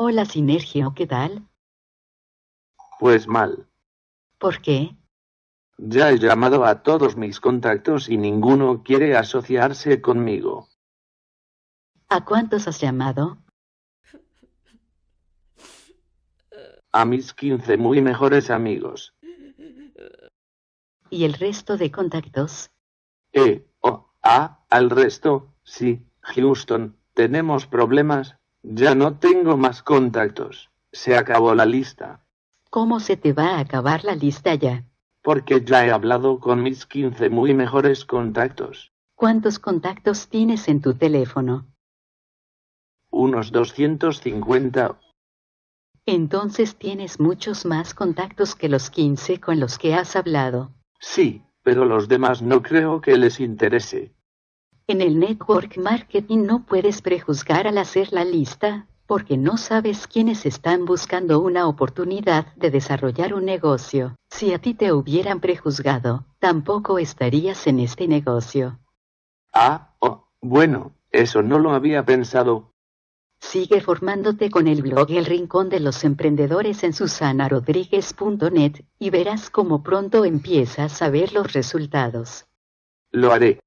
Hola, Sinergio, ¿qué tal? Pues mal. ¿Por qué? Ya he llamado a todos mis contactos y ninguno quiere asociarse conmigo. ¿A cuántos has llamado? A mis 15 muy mejores amigos. ¿Y el resto de contactos? Eh, oh, a, al resto, sí, Houston, tenemos problemas, ya no tengo más contactos. Se acabó la lista. ¿Cómo se te va a acabar la lista ya? Porque ya he hablado con mis 15 muy mejores contactos. ¿Cuántos contactos tienes en tu teléfono? Unos 250. Entonces tienes muchos más contactos que los 15 con los que has hablado. Sí, pero los demás no creo que les interese. En el network marketing no puedes prejuzgar al hacer la lista, porque no sabes quiénes están buscando una oportunidad de desarrollar un negocio. Si a ti te hubieran prejuzgado, tampoco estarías en este negocio. Ah, oh, bueno, eso no lo había pensado. Sigue formándote con el blog El Rincón de los Emprendedores en susanarodríguez.net y verás cómo pronto empiezas a ver los resultados. Lo haré.